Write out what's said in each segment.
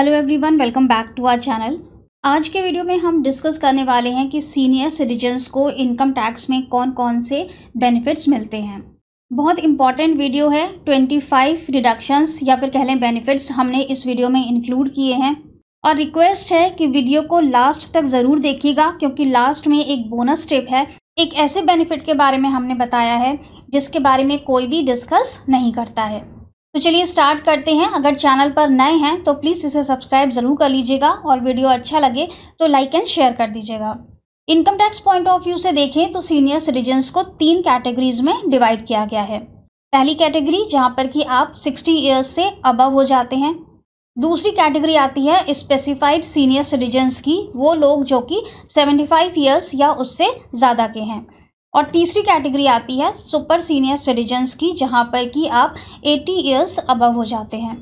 hello everyone welcome back to our channel आज के video में हम डिस्कस करने वाले हैं कि सीनियर सिटीजन्स को इनकम टैक्स में कौन कौन से बेनिफिट्स मिलते हैं बहुत इंपॉर्टेंट वीडियो है 25 डिडक्शन्स या फिर कह लें बेनिफिट्स हमने इस वीडियो में इंक्लूड किए हैं और रिक्वेस्ट है कि वीडियो को लास्ट तक ज़रूर देखिएगा क्योंकि लास्ट में एक बोनस स्टेप है एक ऐसे बेनिफिट के बारे में हमने बताया है जिसके बारे में कोई भी डिस्कस नहीं करता है तो चलिए स्टार्ट करते हैं अगर चैनल पर नए हैं तो प्लीज़ इसे सब्सक्राइब ज़रूर कर लीजिएगा और वीडियो अच्छा लगे तो लाइक एंड शेयर कर दीजिएगा income tax point of view से देखें तो सीनियर सिटीजन्स को तीन कैटेगरीज में डिवाइड किया गया है पहली कैटेगरी जहाँ पर कि आप 60 ईयर्स से अबव हो जाते हैं दूसरी कैटेगरी आती है स्पेसिफाइड सीनियर सिटीजन्स की वो लोग जो कि 75 ईयर्स या उससे ज़्यादा के हैं और तीसरी कैटेगरी आती है सुपर सीनियर सिटीजन्स की जहाँ पर कि आप 80 इयर्स अबव हो जाते हैं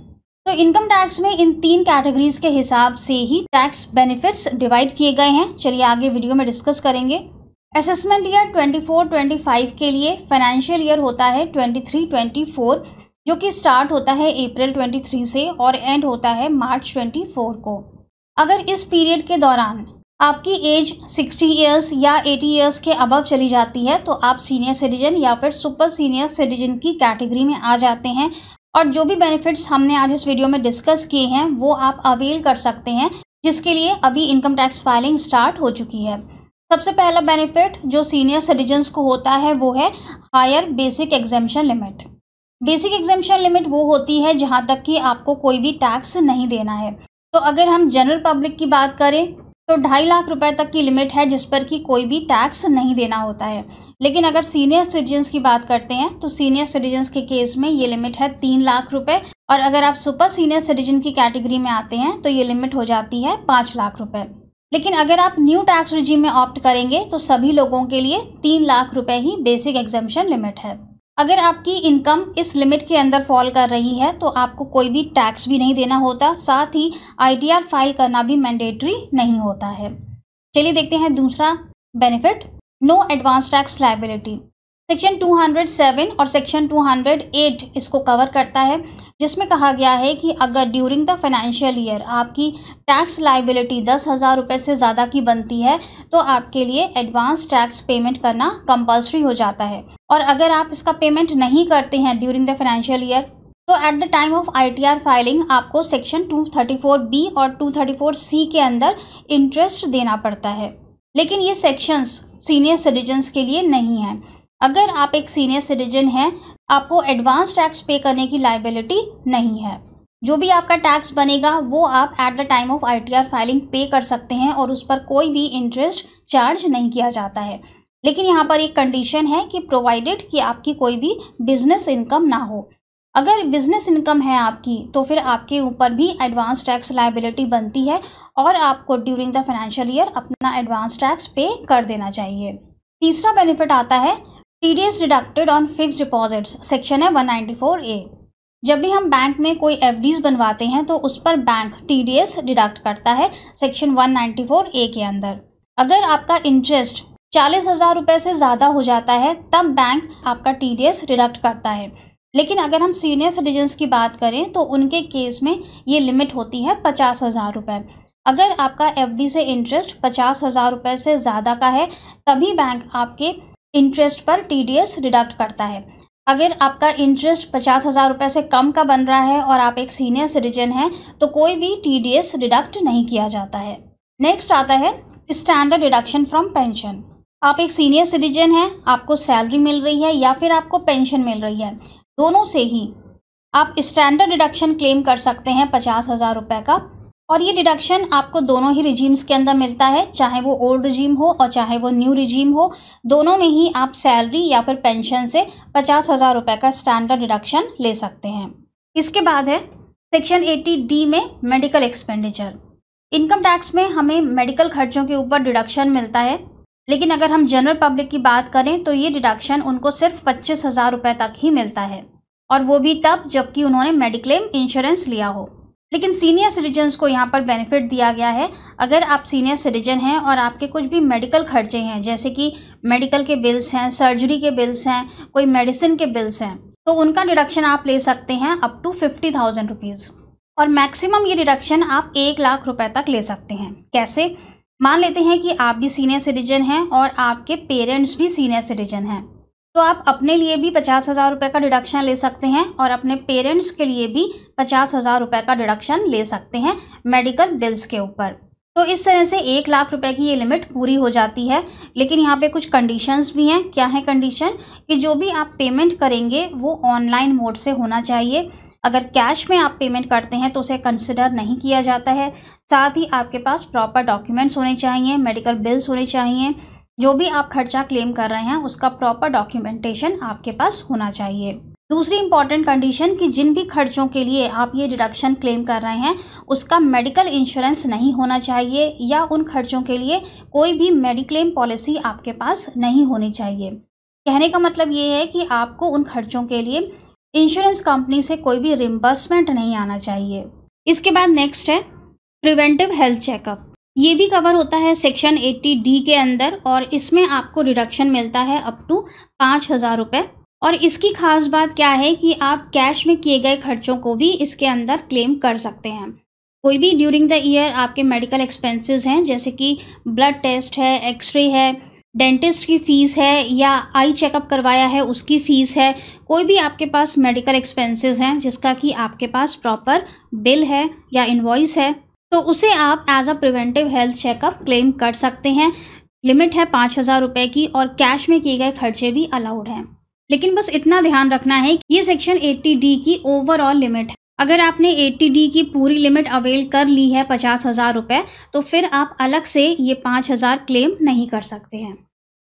तो इनकम टैक्स में इन तीन कैटेगरीज के हिसाब से ही टैक्स बेनिफिट्स डिवाइड किए गए हैं चलिए आगे वीडियो में डिस्कस करेंगे असेसमेंट ईयर 24-25 के लिए फाइनेंशियल ईयर होता है 23-24 जो कि स्टार्ट होता है अप्रैल 23 से और एंड होता है मार्च 24 को अगर इस पीरियड के दौरान आपकी एज 60 इयर्स या 80 इयर्स के अबव चली जाती है तो आप सीनियर सिटीजन या फिर सुपर सीनियर सिटीजन की कैटेगरी में आ जाते हैं और जो भी बेनिफिट्स हमने आज इस वीडियो में डिस्कस किए हैं वो आप अवेल कर सकते हैं जिसके लिए अभी इनकम टैक्स फाइलिंग स्टार्ट हो चुकी है सबसे पहला बेनिफिट जो सीनियर सिटीजन्स को होता है वो है higher basic exemption limit basic exemption limit वो होती है जहाँ तक कि आपको कोई भी टैक्स नहीं देना है तो अगर हम जनरल पब्लिक की बात करें तो ढाई लाख रुपए तक की लिमिट है जिस पर कि कोई भी टैक्स नहीं देना होता है लेकिन अगर सीनियर सिटीजन्स की बात करते हैं तो सीनियर सिटीजन्स के केस में ये लिमिट है तीन लाख रुपए और अगर आप सुपर सीनियर सिटीजन की कैटेगरी में आते हैं तो ये लिमिट हो जाती है पाँच लाख रुपए लेकिन अगर आप न्यू टैक्स रिजीम में ऑप्ट करेंगे तो सभी लोगों के लिए तीन लाख रुपए ही बेसिक एग्जामेशन लिमिट है अगर आपकी इनकम इस लिमिट के अंदर फॉल कर रही है तो आपको कोई भी टैक्स भी नहीं देना होता साथ ही आईटीआर फाइल करना भी मैंडेटरी नहीं होता है चलिए देखते हैं दूसरा benefit no advance tax liability section 207 और सेक्शन 208 इसको कवर करता है जिसमें कहा गया है कि अगर ड्यूरिंग द फाइनेंशियल ईयर आपकी टैक्स लाइबिलिटी दस हज़ार रुपये से ज़्यादा की बनती है तो आपके लिए एडवांस टैक्स पेमेंट करना कंपलसरी हो जाता है और अगर आप इसका पेमेंट नहीं करते हैं ड्यूरिंग द फाइनेंशियल ईयर तो at the time of I filing आपको सेक्शन टू बी और टू सी के अंदर इंटरेस्ट देना पड़ता है लेकिन ये सेक्शंस सीनियर सिटीजन्स के लिए नहीं हैं अगर आप एक सीनियर सिटीजन हैं आपको एडवांस टैक्स पे करने की लाइबिलिटी नहीं है जो भी आपका टैक्स बनेगा वो आप at the time of I filing pay कर सकते हैं और उस पर कोई भी इंटरेस्ट चार्ज नहीं किया जाता है लेकिन यहाँ पर एक कंडीशन है कि प्रोवाइडेड कि आपकी कोई भी बिजनेस इनकम ना हो अगर बिजनेस इनकम है आपकी तो फिर आपके ऊपर भी एडवांस टैक्स लाइबिलिटी बनती है और आपको ड्यूरिंग द फाइनेंशियल ईयर अपना एडवांस टैक्स पे कर देना चाहिए तीसरा बेनिफिट आता है TDS deducted on fix deposits section है 194 ए जब भी हम बैंक में कोई डीज बनवाते हैं तो उस पर बैंक टीडीएस डिडक्ट करता है सेक्शन 194 ए के अंदर अगर आपका इंटरेस्ट चालीस हज़ार रुपये से ज़्यादा हो जाता है तब बैंक आपका टी डी एस डिडक्ट करता है लेकिन अगर हम सीनियर सिटीजन्स की बात करें तो उनके केस में ये लिमिट होती है पचास हज़ार रुपये अगर आपका एफ डी से इंटरेस्ट पचास हज़ार रुपये से ज़्यादा का है तभी बैंक आपके इंटरेस्ट पर टीडीएस डिडक्ट करता है अगर आपका इंटरेस्ट पचास हज़ार रुपये से कम का बन रहा है और आप एक सीनियर सिटीजन हैं तो कोई भी टीडीएस डिडक्ट नहीं किया जाता है नेक्स्ट आता है स्टैंडर्ड डिडक्शन फ्रॉम पेंशन आप एक सीनियर सिटीजन हैं आपको सैलरी मिल रही है या फिर आपको पेंशन मिल रही है दोनों से ही आप स्टैंडर्ड डिडक्शन क्लेम कर सकते हैं पचास हज़ार रुपये का और ये डिडक्शन आपको दोनों ही रिजीम्स के अंदर मिलता है चाहे वो ओल्ड रिजीम हो और चाहे वो न्यू रिजीम हो दोनों में ही आप सैलरी या फिर पेंशन से पचास हज़ार रुपये का स्टैंडर्ड डिडक्शन ले सकते हैं इसके बाद है सेक्शन 80 डी में मेडिकल एक्सपेंडिचर इनकम टैक्स में हमें मेडिकल खर्चों के ऊपर डिडक्शन मिलता है लेकिन अगर हम जनरल पब्लिक की बात करें तो ये डिडक्शन उनको सिर्फ पच्चीस हज़ार रुपये तक ही मिलता है और वो भी तब जबकि उन्होंने मेडिक्लेम इंश्योरेंस लिया हो लेकिन सीनियर सिटीजन्स को यहाँ पर बेनिफिट दिया गया है अगर आप सीनियर सिटीजन हैं और आपके कुछ भी मेडिकल खर्चे हैं जैसे कि मेडिकल के बिल्स हैं सर्जरी के बिल्स हैं कोई मेडिसिन के बिल्स हैं तो उनका डिडक्शन आप ले सकते हैं up to fifty thousand rupees और मैक्सिमम ये डिडक्शन आप एक लाख रुपए तक ले सकते हैं कैसे मान लेते हैं कि आप भी सीनियर सिटीजन हैं और आपके पेरेंट्स भी सीनियर सिटीजन हैं तो आप अपने लिए भी पचास हज़ार रुपये का डिडक्शन ले सकते हैं और अपने पेरेंट्स के लिए भी पचास हज़ार रुपये का डिडक्शन ले सकते हैं मेडिकल बिल्स के ऊपर तो इस तरह से एक लाख रुपए की ये लिमिट पूरी हो जाती है लेकिन यहाँ पे कुछ कंडीशंस भी हैं क्या है कंडीशन कि जो भी आप पेमेंट करेंगे वो ऑनलाइन मोड से होना चाहिए अगर कैश में आप पेमेंट करते हैं तो उसे कंसिडर नहीं किया जाता है साथ ही आपके पास प्रॉपर डॉक्यूमेंट्स होने चाहिए मेडिकल बिल्स होने चाहिए जो भी आप खर्चा क्लेम कर रहे हैं उसका प्रॉपर डॉक्यूमेंटेशन आपके पास होना चाहिए दूसरी इंपॉर्टेंट कंडीशन कि जिन भी खर्चों के लिए आप ये डिडक्शन क्लेम कर रहे हैं उसका मेडिकल इंश्योरेंस नहीं होना चाहिए या उन खर्चों के लिए कोई भी मेडिक्लेम पॉलिसी आपके पास नहीं होनी चाहिए कहने का मतलब ये है कि आपको उन खर्चों के लिए इंश्योरेंस कंपनी से कोई भी रिम्बर्समेंट नहीं आना चाहिए इसके बाद नेक्स्ट है प्रिवेंटिव हेल्थ चेकअप ये भी कवर होता है सेक्शन 80 डी के अंदर और इसमें आपको रिडक्शन मिलता है अप टू पाँच हज़ार रुपये और इसकी खास बात क्या है कि आप कैश में किए गए खर्चों को भी इसके अंदर क्लेम कर सकते हैं कोई भी ड्यूरिंग द ईयर आपके मेडिकल एक्सपेंसेस हैं जैसे कि ब्लड टेस्ट है एक्सरे है डेंटिस्ट की फ़ीस है या आई चेकअप करवाया है उसकी फ़ीस है कोई भी आपके पास मेडिकल एक्सपेंसेस हैं जिसका कि आपके पास प्रॉपर बिल है या इन्वॉइस है तो उसे आप as a preventive health checkup claim कर सकते हैं लिमिट है पाँच हज़ार रुपये की और कैश में किए गए खर्चे भी अलाउड हैं लेकिन बस इतना ध्यान रखना है कि ये सेक्शन एट्टी डी की ओवरऑल लिमिट है अगर आपने एट्टी डी की पूरी लिमिट अवेल कर ली है पचास हज़ार रुपये तो फिर आप अलग से ये पाँच हज़ार क्लेम नहीं कर सकते हैं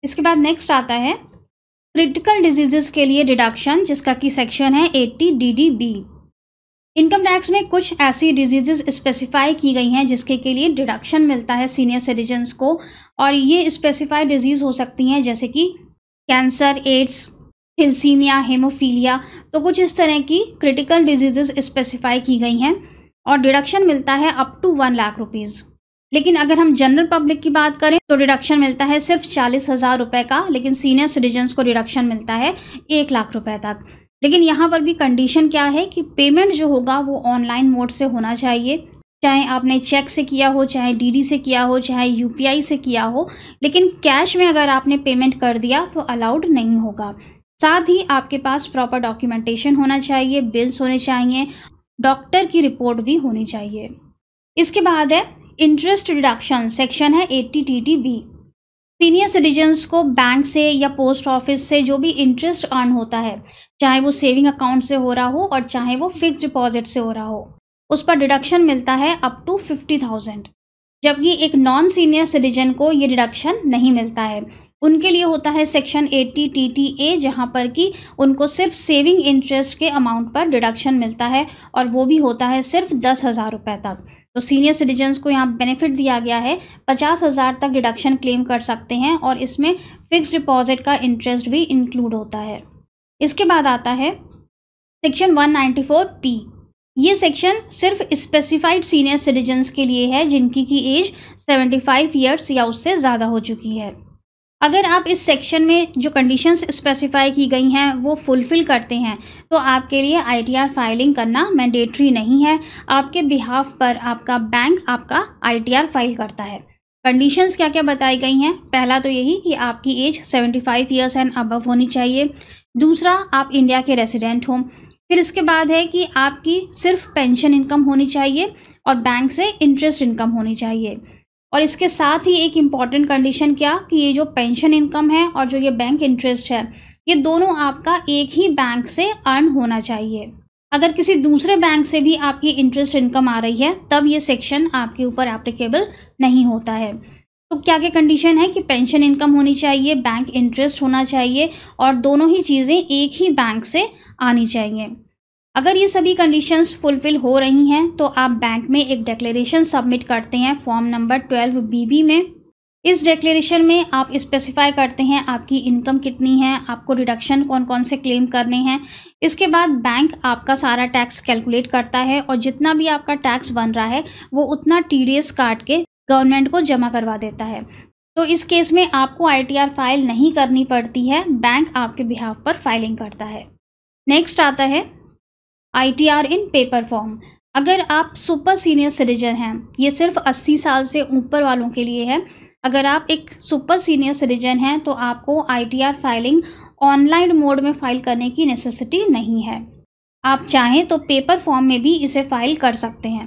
इसके बाद नेक्स्ट आता है क्रिटिकल डिजीज़ के लिए डिडक्शन जिसका कि सेक्शन है eighty D D B income tax में कुछ ऐसी डिजीज़ स्पेसिफाई की गई हैं जिसके के लिए डिडक्शन मिलता है सीनियर सिटीजन्स को और ये स्पेसिफाइड डिजीज़ हो सकती हैं जैसे कि कैंसर एड्स थिल्सीमिया हेमोफीलिया तो कुछ इस तरह की क्रिटिकल डिजीज़ स्पेसिफाई की गई हैं और डिडक्शन मिलता है up to one lakh rupees लेकिन अगर हम जनरल पब्लिक की बात करें तो डिडक्शन मिलता है सिर्फ चालीस हज़ार रुपये का लेकिन सीनियर सिटीजन्स को डिडक्शन मिलता है एक लाख रुपए तक लेकिन यहाँ पर भी कंडीशन क्या है कि पेमेंट जो होगा वो ऑनलाइन मोड से होना चाहिए चाहे आपने चेक से किया हो चाहे डीडी से किया हो चाहे यूपीआई से किया हो लेकिन कैश में अगर आपने पेमेंट कर दिया तो अलाउड नहीं होगा साथ ही आपके पास प्रॉपर डॉक्यूमेंटेशन होना चाहिए बिल्स होने चाहिए डॉक्टर की रिपोर्ट भी होनी चाहिए इसके बाद है इंटरेस्ट डिडक्शन सेक्शन है eighty T T B senior citizens को बैंक से या पोस्ट ऑफिस से जो भी इंटरेस्ट अर्न होता है चाहे वो सेविंग अकाउंट से हो रहा हो और चाहे वो फिक्स डिपॉजिट से हो रहा हो उस पर डिडक्शन मिलता है अप टू फिफ्टी थाउजेंड जबकि एक नॉन सीनियर सिटीजन को ये डिडक्शन नहीं मिलता है उनके लिए होता है section eighty T T A जहाँ पर कि उनको सिर्फ सेविंग इंटरेस्ट के अमाउंट पर डिडक्शन मिलता है और वो भी होता है सिर्फ दस हज़ार रुपये तक तो सीनियर सिटीजन्स को यहाँ बेनिफिट दिया गया है पचास हज़ार तक डिडक्शन क्लेम कर सकते हैं और इसमें फिक्स डिपॉजिट का इंटरेस्ट भी इंक्लूड होता है इसके बाद आता है सेक्शन वन पी ये सेक्शन सिर्फ स्पेसिफाइड सीनियर सिटीजन्स के लिए है जिनकी की एज 75 इयर्स या उससे ज़्यादा हो चुकी है अगर आप इस सेक्शन में जो कंडीशंस स्पेसिफाई की गई हैं वो फुलफ़िल करते हैं तो आपके लिए आईटीआर फाइलिंग करना मैंडेटरी नहीं है आपके बिहाफ पर आपका बैंक आपका आईटीआर फाइल करता है कंडीशंस क्या क्या बताई गई हैं पहला तो यही कि आपकी age 75 five years and above होनी चाहिए दूसरा आप इंडिया के रेसिडेंट हों फिर इसके बाद है कि आपकी सिर्फ पेंशन इनकम होनी चाहिए और बैंक से इंटरेस्ट इनकम होनी चाहिए और इसके साथ ही एक इम्पॉर्टेंट कंडीशन क्या कि ये जो पेंशन इनकम है और जो ये बैंक इंटरेस्ट है ये दोनों आपका एक ही बैंक से अर्न होना चाहिए अगर किसी दूसरे बैंक से भी आपकी इंटरेस्ट इनकम आ रही है तब ये सेक्शन आपके ऊपर एप्लीकेबल नहीं होता है तो क्या क्या कंडीशन है कि पेंशन इनकम होनी चाहिए बैंक इंटरेस्ट होना चाहिए और दोनों ही चीज़ें एक ही बैंक से आनी चाहिए अगर ये सभी कंडीशंस फुलफिल हो रही हैं तो आप बैंक में एक डेक्लेरेशन सबमिट करते हैं फॉर्म नंबर ट्वेल्व बीबी में इस डेक्लेरेशन में आप स्पेसिफाई करते हैं आपकी इनकम कितनी है आपको डिडक्शन कौन कौन से क्लेम करने हैं इसके बाद बैंक आपका सारा टैक्स कैलकुलेट करता है और जितना भी आपका टैक्स बन रहा है वो उतना टी काट के गवर्नमेंट को जमा करवा देता है तो इस केस में आपको आई फाइल नहीं करनी पड़ती है बैंक आपके बिहाफ पर फाइलिंग करता है नेक्स्ट आता है आई इन पेपर फॉर्म अगर आप सुपर सीनियर सिटीजन हैं ये सिर्फ 80 साल से ऊपर वालों के लिए है अगर आप एक सुपर सीनियर सिटीजन हैं तो आपको आई फाइलिंग ऑनलाइन मोड में फाइल करने की नेसेसिटी नहीं है आप चाहें तो पेपर फॉर्म में भी इसे फाइल कर सकते हैं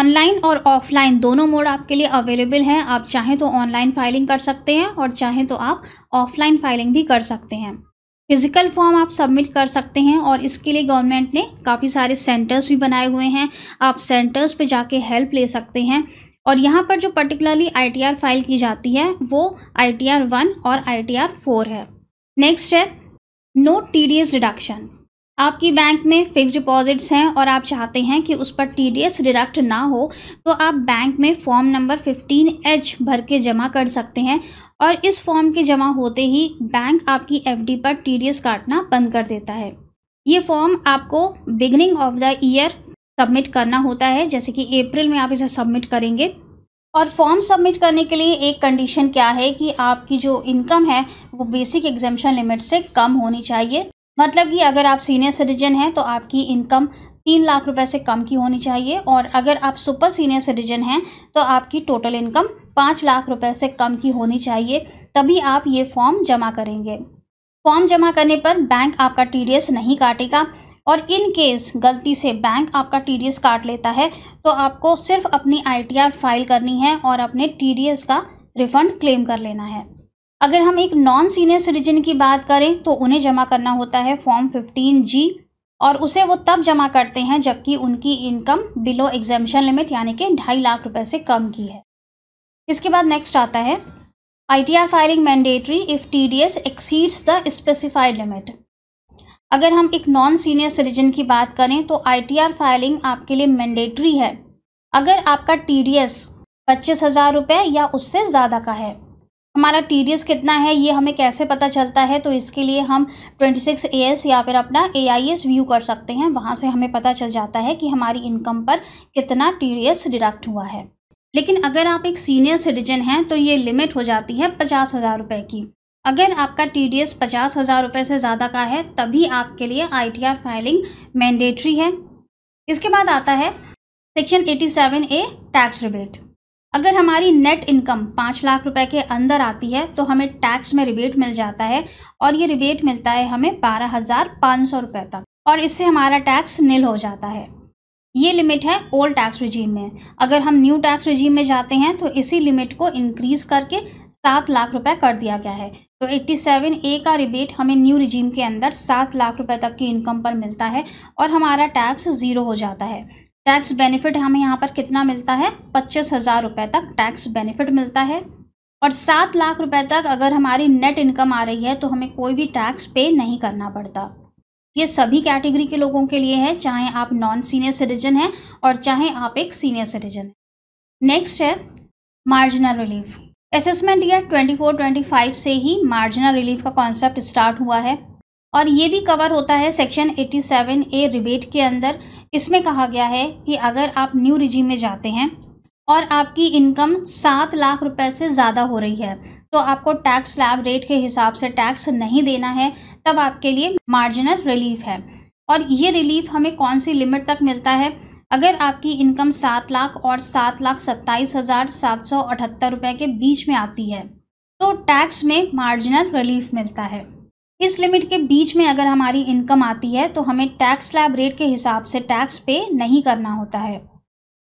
ऑनलाइन और ऑफलाइन दोनों मोड आपके लिए अवेलेबल हैं आप चाहें तो ऑनलाइन फाइलिंग कर सकते हैं और चाहें तो आप ऑफलाइन फाइलिंग भी कर सकते हैं फिज़िकल फॉर्म आप सबमिट कर सकते हैं और इसके लिए गवर्नमेंट ने काफ़ी सारे सेंटर्स भी बनाए हुए हैं आप सेंटर्स पे जाके हेल्प ले सकते हैं और यहाँ पर जो पर्टिकुलरली आईटीआर फाइल की जाती है वो आईटीआर वन और आईटीआर फोर है नेक्स्ट है no T D S deduction आपकी बैंक में फिक्स डिपॉजिट्स हैं और आप चाहते हैं कि उस पर एस डिडक्ट ना हो तो आप बैंक में फॉर्म नंबर 15H भर के जमा कर सकते हैं और इस फॉर्म के जमा होते ही बैंक आपकी एफडी पर एस काटना बंद कर देता है ये फॉर्म आपको beginning of the year submit करना होता है जैसे कि अप्रैल में आप इसे सबमिट करेंगे और फॉर्म सबमिट करने के लिए एक कंडीशन क्या है कि आपकी जो इनकम है वो बेसिक एग्जामेशन लिमिट से कम होनी चाहिए मतलब कि अगर आप सीनियर सिटीजन हैं तो आपकी इनकम तीन लाख रुपए से कम की होनी चाहिए और अगर आप सुपर सीनियर सिटीजन हैं तो आपकी टोटल इनकम पाँच लाख रुपए से कम की होनी चाहिए तभी आप ये फॉर्म जमा करेंगे फॉर्म जमा करने पर बैंक आपका टी नहीं काटेगा और इन केस गलती से बैंक आपका टी काट लेता है तो आपको सिर्फ अपनी आई फाइल करनी है और अपने टी का रिफंड क्लेम कर लेना है अगर हम एक नॉन सीनियर सिटीजन की बात करें तो उन्हें जमा करना होता है फॉर्म फिफ्टीन जी और उसे वो तब जमा करते हैं जबकि उनकी इनकम बिलो एग्जामेशन लिमिट यानी कि ढाई लाख रुपए से कम की है इसके बाद नेक्स्ट आता है ITR filing mandatory if TDS exceeds the specified limit अगर हम एक नॉन सीनियर सिटीजन की बात करें तो आईटीआर फाइलिंग आपके लिए मैंडेटरी है अगर आपका एस पच्चीस हज़ार रुपये या उससे ज़्यादा का है हमारा टी कितना है ये हमें कैसे पता चलता है तो इसके लिए हम 26 एएस या फिर अपना एआईएस व्यू कर सकते हैं वहाँ से हमें पता चल जाता है कि हमारी इनकम पर कितना टी डिडक्ट हुआ है लेकिन अगर आप एक सीनियर सिटीजन हैं तो ये लिमिट हो जाती है पचास हज़ार रुपये की अगर आपका टी डी एस पचास हज़ार रुपये से ज़्यादा का है तभी आपके लिए I T R filing mandatory है इसके बाद आता है section eighty seven A tax rebate अगर हमारी नेट इनकम पाँच लाख रुपए के अंदर आती है तो हमें टैक्स में रिबेट मिल जाता है और ये रिबेट मिलता है हमें बारह हज़ार पाँच सौ रुपये तक और इससे हमारा टैक्स नील हो जाता है ये लिमिट है ओल्ड टैक्स रिजीम में अगर हम न्यू टैक्स रिजीम में जाते हैं तो इसी लिमिट को इनक्रीज करके सात लाख रुपये कर दिया गया है तो एट्टी सेवन ए का रिबेट हमें न्यू रिजीम के अंदर सात लाख रुपये तक की इनकम पर मिलता है और हमारा टैक्स ज़ीरो हो जाता है टैक्स बेनिफिट हमें यहाँ पर कितना मिलता है पच्चीस हज़ार रुपये तक टैक्स बेनिफिट मिलता है और सात लाख रुपए तक अगर हमारी नेट इनकम आ रही है तो हमें कोई भी टैक्स पे नहीं करना पड़ता ये सभी कैटेगरी के लोगों के लिए है चाहे आप नॉन सीनियर सिटीजन हैं और चाहे आप एक सीनियर सिटीजन हैं नेक्स्ट है मार्जिनल रिलीफ असेसमेंट ईयर 24-25 से ही मार्जिनल रिलीफ का कॉन्सेप्ट स्टार्ट हुआ है और ये भी कवर होता है सेक्शन 87 ए रिबेट के अंदर इसमें कहा गया है कि अगर आप न्यू रिजीम में जाते हैं और आपकी इनकम सात लाख रुपए से ज़्यादा हो रही है तो आपको टैक्स स्लैब रेट के हिसाब से टैक्स नहीं देना है तब आपके लिए मार्जिनल रिलीफ है और ये रिलीफ हमें कौन सी लिमिट तक मिलता है अगर आपकी इनकम सात लाख और सात लाख सत्ताईस हज़ार सात सौ अठहत्तर रुपये के बीच में आती है तो टैक्स में मार्जिनल रिलीफ मिलता है इस लिमिट के बीच में अगर हमारी इनकम आती है तो हमें टैक्स स्लैब रेट के हिसाब से टैक्स पे नहीं करना होता है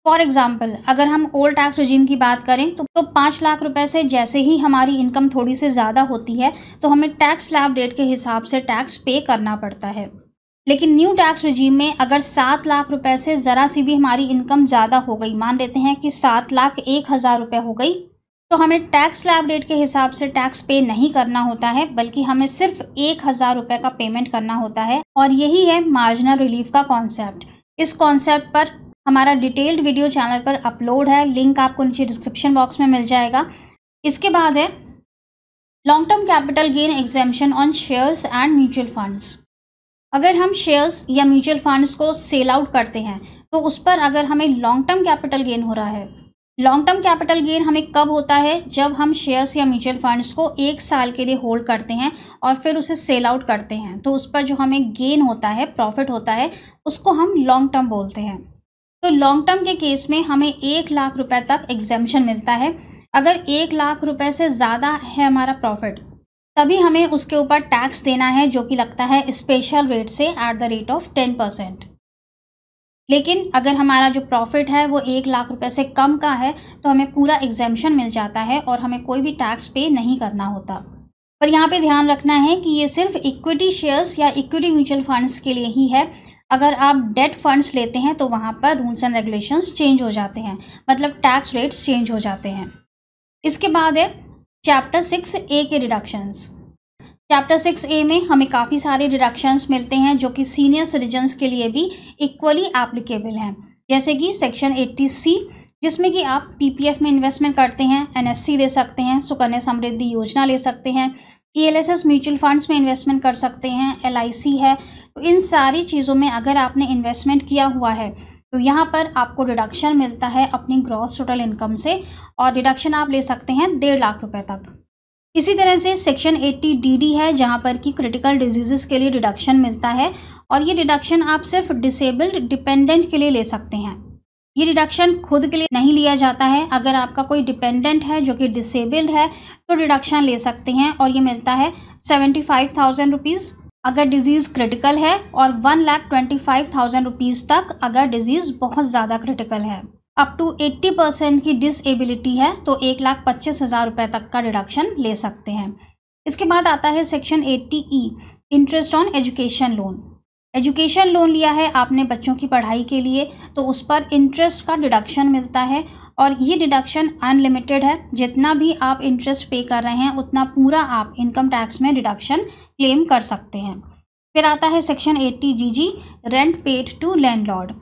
फॉर एग्ज़ाम्पल अगर हम ओल्ड टैक्स रिजीम की बात करें तो, तो पाँच लाख रुपए से जैसे ही हमारी इनकम थोड़ी से ज़्यादा होती है तो हमें टैक्स स्लैब रेट के हिसाब से टैक्स पे करना पड़ता है लेकिन न्यू टैक्स रिजीम में अगर सात लाख रुपए से ज़रा सी भी हमारी इनकम ज़्यादा हो गई मान लेते हैं कि सात लाख एक हज़ार रुपये हो गई तो हमें टैक्स स्लैब डेट के हिसाब से टैक्स पे नहीं करना होता है बल्कि हमें सिर्फ एक हज़ार रुपये का पेमेंट करना होता है और यही है मार्जिनल रिलीफ का कॉन्सेप्ट इस कॉन्सेप्ट पर हमारा डिटेल्ड वीडियो चैनल पर अपलोड है लिंक आपको नीचे डिस्क्रिप्शन बॉक्स में मिल जाएगा इसके बाद है long term capital gain exemption on shares and mutual funds अगर हम शेयर्स या म्यूचुअल फंड्स को सेल आउट करते हैं तो उस पर अगर हमें लॉन्ग टर्म कैपिटल गेन हो रहा है लॉन्ग टर्म कैपिटल गेन हमें कब होता है जब हम शेयर्स या म्यूचुअल फंड्स को एक साल के लिए होल्ड करते हैं और फिर उसे सेल आउट करते हैं तो उस पर जो हमें गेन होता है प्रॉफिट होता है उसको हम लॉन्ग टर्म बोलते हैं तो लॉन्ग टर्म के केस में हमें एक लाख रुपए तक एग्जामेशन मिलता है अगर एक लाख रुपये से ज़्यादा है हमारा प्रॉफिट तभी हमें उसके ऊपर टैक्स देना है जो कि लगता है स्पेशल रेट से at the rate of ten percent लेकिन अगर हमारा जो प्रॉफिट है वो एक लाख रुपए से कम का है तो हमें पूरा एग्जेम्पन मिल जाता है और हमें कोई भी टैक्स पे नहीं करना होता पर यहाँ पे ध्यान रखना है कि ये सिर्फ इक्विटी शेयर्स या इक्विटी म्यूचुअल फंड्स के लिए ही है अगर आप डेट फंड्स लेते हैं तो वहाँ पर रूल्स एंड रेगुलेशंस चेंज हो जाते हैं मतलब टैक्स रेट्स चेंज हो जाते हैं इसके बाद है चैप्टर सिक्स ए के डिडक्शंस चैप्टर सिक्स ए में हमें काफ़ी सारे डिडक्शंस मिलते हैं जो कि सीनियर सिटीजन्स के लिए भी इक्वली एप्लीकेबल हैं जैसे कि सेक्शन एट्टी सी जिसमें कि आप पीपीएफ में इन्वेस्टमेंट करते हैं एनएससी ले सकते हैं सुकन्या समृद्धि योजना ले सकते हैं ईएलएसएस म्यूचुअल फंड्स में इन्वेस्टमेंट कर सकते हैं एल है तो इन सारी चीज़ों में अगर आपने इन्वेस्टमेंट किया हुआ है तो यहाँ पर आपको डिडक्शन मिलता है अपनी ग्रॉस टोटल इनकम से और डिडक्शन आप ले सकते हैं डेढ़ लाख रुपये तक इसी तरह से सेक्शन 80 डीडी है जहाँ पर कि क्रिटिकल डिजीजेस के लिए डिडक्शन मिलता है और ये डिडक्शन आप सिर्फ डिसेबल्ड डिपेंडेंट के लिए ले सकते हैं ये डिडक्शन खुद के लिए नहीं लिया जाता है अगर आपका कोई डिपेंडेंट है जो कि डिसेबल्ड है तो डिडक्शन ले सकते हैं और ये मिलता है सेवेंटी फाइव थाउजेंड रुपीज़ अगर डिजीज़ क्रिटिकल है और one lakh twenty five thousand rupees तक अगर डिजीज़ बहुत ज़्यादा क्रिटिकल है अप टू 80 परसेंट की डिसेबिलिटी है तो एक लाख पच्चीस हज़ार रुपये तक का डिडक्शन ले सकते हैं इसके बाद आता है section 80 E interest on education loan education loan लिया है आपने बच्चों की पढ़ाई के लिए तो उस पर इंटरेस्ट का डिडक्शन मिलता है और ये डिडक्शन अनलिमिटेड है जितना भी आप इंटरेस्ट पे कर रहे हैं उतना पूरा आप इनकम टैक्स में डिडक्शन क्लेम कर सकते हैं फिर आता है section eighty G G rent paid to landlord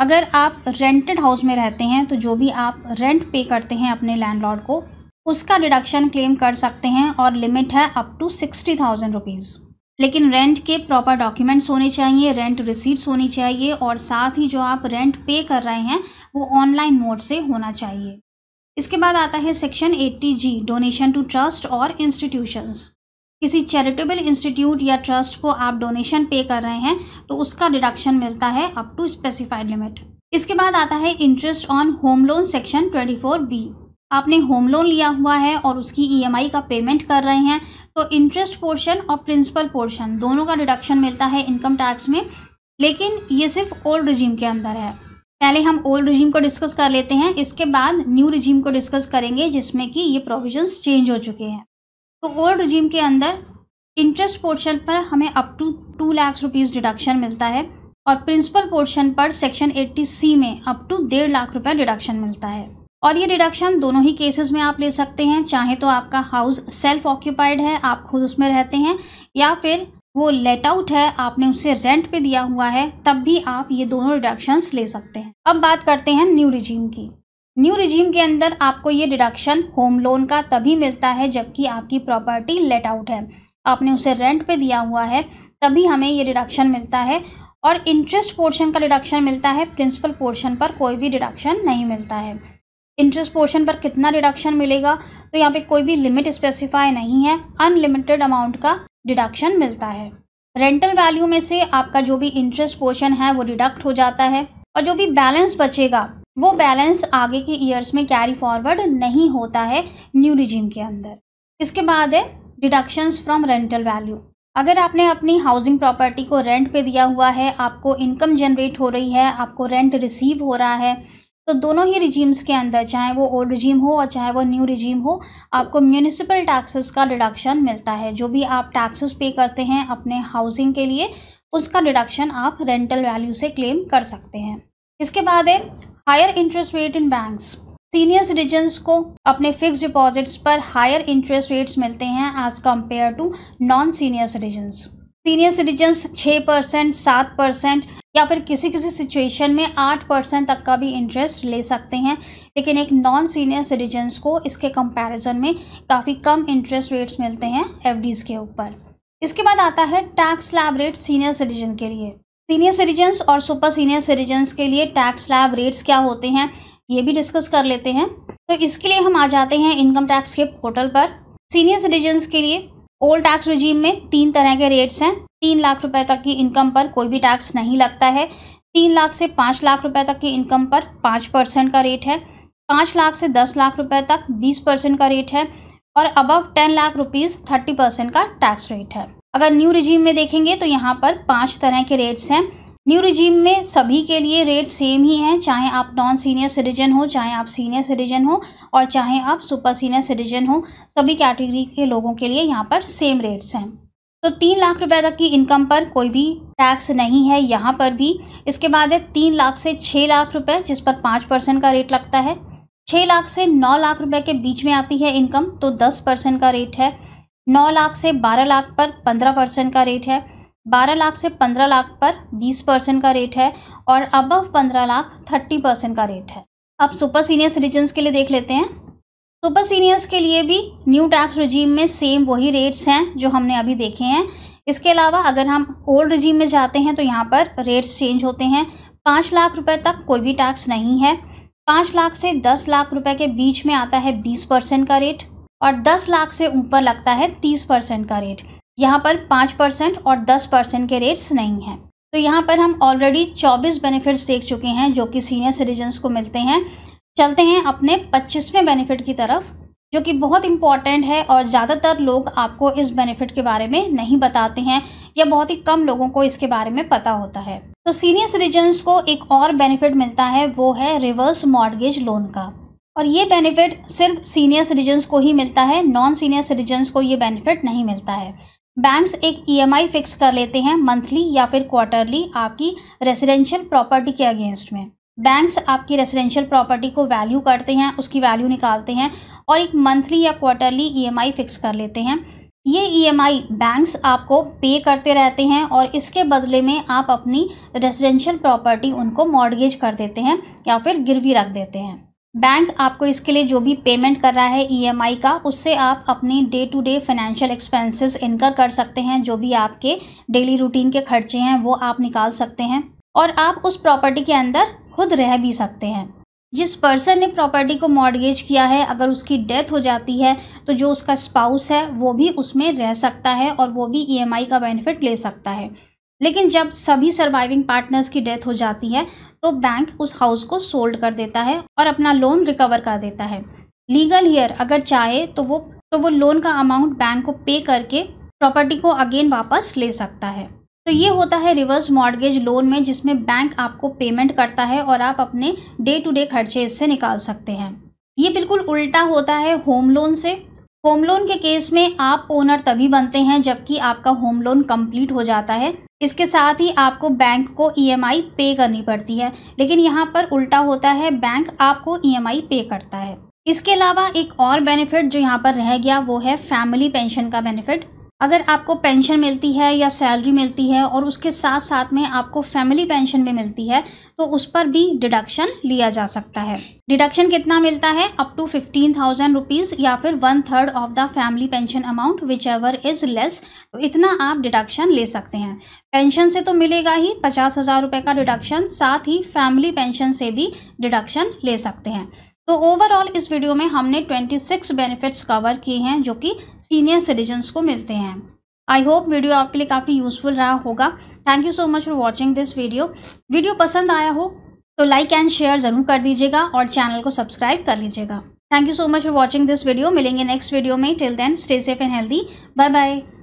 अगर आप रेंटेड हाउस में रहते हैं तो जो भी आप रेंट पे करते हैं अपने लैंडलॉर्ड को उसका डिडक्शन क्लेम कर सकते हैं और लिमिट है up to sixty thousand rupees लेकिन रेंट के प्रॉपर डॉक्यूमेंट्स होने चाहिए रेंट रिसीट्स होनी चाहिए और साथ ही जो आप रेंट पे कर रहे हैं वो ऑनलाइन मोड से होना चाहिए इसके बाद आता है section 80 G donation to trust और इंस्टीट्यूशंस किसी चैरिटेबल इंस्टीट्यूट या ट्रस्ट को आप डोनेशन पे कर रहे हैं तो उसका डिडक्शन मिलता है अप टू स्पेसिफाइड लिमिट इसके बाद आता है interest on home loan section twenty four B आपने होम लोन लिया हुआ है और उसकी ईएमआई e का पेमेंट कर रहे हैं तो इंटरेस्ट पोर्शन और प्रिंसिपल पोर्शन दोनों का डिडक्शन मिलता है इनकम टैक्स में लेकिन ये सिर्फ ओल्ड रिजीम के अंदर है पहले हम ओल्ड रिजीम को डिस्कस कर लेते हैं इसके बाद न्यू रिजीम को डिस्कस करेंगे जिसमें कि ये प्रोविजन चेंज हो चुके हैं तो ओल्ड रिजीम के अंदर इंटरेस्ट पोर्शन पर हमें up to two lakh rupees deduction मिलता है और प्रिंसिपल पोर्शन पर सेक्शन 80 सी में अप टू डेढ़ लाख रुपया डिडक्शन मिलता है और ये डिडक्शन दोनों ही केसेस में आप ले सकते हैं चाहे तो आपका हाउस सेल्फ ऑक्यूपाइड है आप खुद उसमें रहते हैं या फिर वो लेट आउट है आपने उसे रेंट पे दिया हुआ है तब भी आप ये दोनों डिडक्शंस ले सकते हैं अब बात करते हैं न्यू रिजीम की न्यू रिजीम के अंदर आपको ये डिडक्शन होम लोन का तभी मिलता है जबकि आपकी प्रॉपर्टी लेट आउट है आपने उसे रेंट पे दिया हुआ है तभी हमें ये डिडक्शन मिलता है और इंटरेस्ट पोर्शन का डिडक्शन मिलता है प्रिंसिपल पोर्शन पर कोई भी डिडक्शन नहीं मिलता है इंटरेस्ट पोर्शन पर कितना डिडक्शन मिलेगा तो यहाँ पे कोई भी लिमिट स्पेसिफाई नहीं है अनलिमिटेड अमाउंट का डिडक्शन मिलता है रेंटल वैल्यू में से आपका जो भी इंटरेस्ट पोर्शन है वो डिडक्ट हो जाता है और जो भी बैलेंस बचेगा वो बैलेंस आगे के ईयर्स में कैरी फॉरवर्ड नहीं होता है न्यू रिजीम के अंदर इसके बाद है डिडक्शंस फ्रॉम रेंटल वैल्यू अगर आपने अपनी हाउसिंग प्रॉपर्टी को रेंट पे दिया हुआ है आपको इनकम जनरेट हो रही है आपको रेंट रिसीव हो रहा है तो दोनों ही रिजीम्स के अंदर चाहे वो ओल्ड रिजीम हो और चाहे वो न्यू रिजीम हो आपको म्यूनिसिपल टैक्सेस का डिडक्शन मिलता है जो भी आप टैक्सेस पे करते हैं अपने हाउसिंग के लिए उसका डिडक्शन आप रेंटल वैल्यू से क्लेम कर सकते हैं इसके बाद है higher interest rate in banks senior citizens को अपने फिक्स डिपॉजिट्स पर हायर इंटरेस्ट रेट्स मिलते हैं as compare to non senior citizens senior citizens छः परसेंट सात परसेंट या फिर किसी किसी सिचुएशन में आठ परसेंट तक का भी इंटरेस्ट ले सकते हैं लेकिन एक नॉन सीनियर सिटीजन्स को इसके कंपैरिजन में काफ़ी कम इंटरेस्ट रेट्स मिलते हैं एफ के ऊपर इसके बाद आता है tax slab rate senior citizen के लिए सीनियर सिटीजन्स और सुपर सीनियर सिटीजन्स के लिए टैक्स लैब रेट्स क्या होते हैं ये भी डिस्कस कर लेते हैं तो इसके लिए हम आ जाते हैं इनकम टैक्स के पोर्टल पर सीनियर सिटीजन्स के लिए ओल्ड टैक्स रिजीम में तीन तरह के रेट्स हैं तीन लाख रुपए तक की इनकम पर कोई भी टैक्स नहीं लगता है तीन लाख से पाँच लाख रुपए तक की इनकम पर पाँच परसेंट का रेट है पाँच लाख से दस लाख रुपए तक बीस परसेंट का रेट है और above ten lakh rupees thirty percent का टैक्स रेट है अगर न्यू रिजीम में देखेंगे तो यहाँ पर पाँच तरह के रेट्स हैं न्यू रिजीम में सभी के लिए रेट सेम ही हैं चाहे आप नॉन सीनियर सिटीजन हो चाहे आप सीनियर सिटीजन हो और चाहे आप सुपर सीनियर सिटीजन हो सभी कैटेगरी के लोगों के लिए यहाँ पर सेम रेट्स हैं तो तीन लाख रुपए तक की इनकम पर कोई भी टैक्स नहीं है यहाँ पर भी इसके बाद है तीन लाख से छः लाख रुपए जिस पर पाँच परसेंट का रेट लगता है छः लाख से नौ लाख रुपए के बीच में आती है इनकम तो दस परसेंट का रेट है नौ लाख से बारह लाख पर पंद्रह परसेंट का रेट है बारह लाख से पंद्रह लाख पर बीस परसेंट का रेट है और अबव पंद्रह लाख थर्टी परसेंट का रेट है अब सुपर सीनियर सिटीजन्स के लिए देख लेते हैं सुपर सीनियर्स के लिए भी न्यू टैक्स रजीम में सेम वही रेट्स हैं जो हमने अभी देखे हैं इसके अलावा अगर हम ओल्ड रजीम में जाते हैं तो यहाँ पर रेट्स चेंज होते हैं पाँच लाख रुपए तक कोई भी टैक्स नहीं है पाँच लाख से दस लाख रुपए के बीच में आता है बीस परसेंट का रेट और 10 लाख से ऊपर लगता है 30 परसेंट का रेट यहाँ पर 5 परसेंट और 10 परसेंट के रेट्स नहीं हैं तो यहाँ पर हम ऑलरेडी 24 बेनिफिट्स देख चुके हैं जो कि सीनियर सिटीजन्स को मिलते हैं चलते हैं अपने 25वें बेनिफिट की तरफ जो कि बहुत इंपॉर्टेंट है और ज़्यादातर लोग आपको इस बेनिफिट के बारे में नहीं बताते हैं या बहुत ही कम लोगों को इसके बारे में पता होता है तो सीनियर सिटीजन्स को एक और बेनिफिट मिलता है वो है रिवर्स मॉडगेज लोन का और ये बेनिफिट सिर्फ सीनियर सिटीजन्स को ही मिलता है नॉन सीनियर सिटीजन्स को ये बेनिफिट नहीं मिलता है बैंक्स एक ईएमआई e फिक्स कर लेते हैं मंथली या फिर क्वार्टरली आपकी रेजिडेंशियल प्रॉपर्टी के अगेंस्ट में बैंक्स आपकी रेजिडेंशियल प्रॉपर्टी को वैल्यू करते हैं उसकी वैल्यू निकालते हैं और एक मंथली या क्वार्टरली ईएमआई फिक्स कर लेते हैं ये ईएमआई e बैंक्स आपको पे करते रहते हैं और इसके बदले में आप अपनी रेजिडेंशियल प्रॉपर्टी उनको मॉडगेज कर देते हैं या फिर गिरवी रख देते हैं बैंक आपको इसके लिए जो भी पेमेंट कर रहा है ईएमआई e का उससे आप अपने day to day financial expenses incur कर सकते हैं जो भी आपके डेली रूटीन के खर्चे हैं वो आप निकाल सकते हैं और आप उस प्रॉपर्टी के अंदर खुद रह भी सकते हैं जिस पर्सन ने प्रॉपर्टी को मॉडगेज किया है अगर उसकी डेथ हो जाती है तो जो उसका स्पाउस है वो भी उसमें रह सकता है और वो भी ईएमआई e का बेनिफिट ले सकता है लेकिन जब सभी सर्वाइविंग पार्टनर्स की डेथ हो जाती है तो बैंक उस हाउस को सोल्ड कर देता है और अपना लोन रिकवर कर देता है लीगल ईयर अगर चाहे तो वो तो वो लोन का अमाउंट बैंक को पे करके प्रॉपर्टी को अगेन वापस ले सकता है तो ये होता है रिवर्स मॉडगेज लोन में जिसमें बैंक आपको पेमेंट करता है और आप अपने डे टू डे खर्चे इससे निकाल सकते हैं ये बिल्कुल उल्टा होता है होम लोन से होम लोन के केस में आप ओनर तभी बनते हैं जबकि आपका होम लोन कंप्लीट हो जाता है इसके साथ ही आपको बैंक को ईएमआई e पे करनी पड़ती है लेकिन यहाँ पर उल्टा होता है बैंक आपको ईएमआई e पे करता है इसके अलावा एक और बेनिफिट जो यहाँ पर रह गया वो है फैमिली पेंशन का बेनिफिट अगर आपको पेंशन मिलती है या सैलरी मिलती है और उसके साथ साथ में आपको फैमिली पेंशन भी मिलती है तो उस पर भी डिडक्शन लिया जा सकता है डिडक्शन कितना मिलता है up to fifteen thousand rupees या फिर one third of the family pension amount whichever is less तो इतना आप डिडक्शन ले सकते हैं पेंशन से तो मिलेगा ही पचास हज़ार रुपये का डिडक्शन साथ ही फैमिली पेंशन से भी डिडक्शन ले सकते हैं तो ओवरऑल इस वीडियो में हमने 26 बेनिफिट्स कवर किए हैं जो कि सीनियर सिटीजन्स को मिलते हैं आई होप वीडियो आपके लिए काफ़ी यूज़फुल रहा होगा thank you so much for watching this video video पसंद आया हो तो लाइक एंड शेयर ज़रूर कर दीजिएगा और चैनल को सब्सक्राइब कर लीजिएगा thank you so much for watching this video मिलेंगे नेक्स्ट वीडियो में till then stay safe and healthy bye bye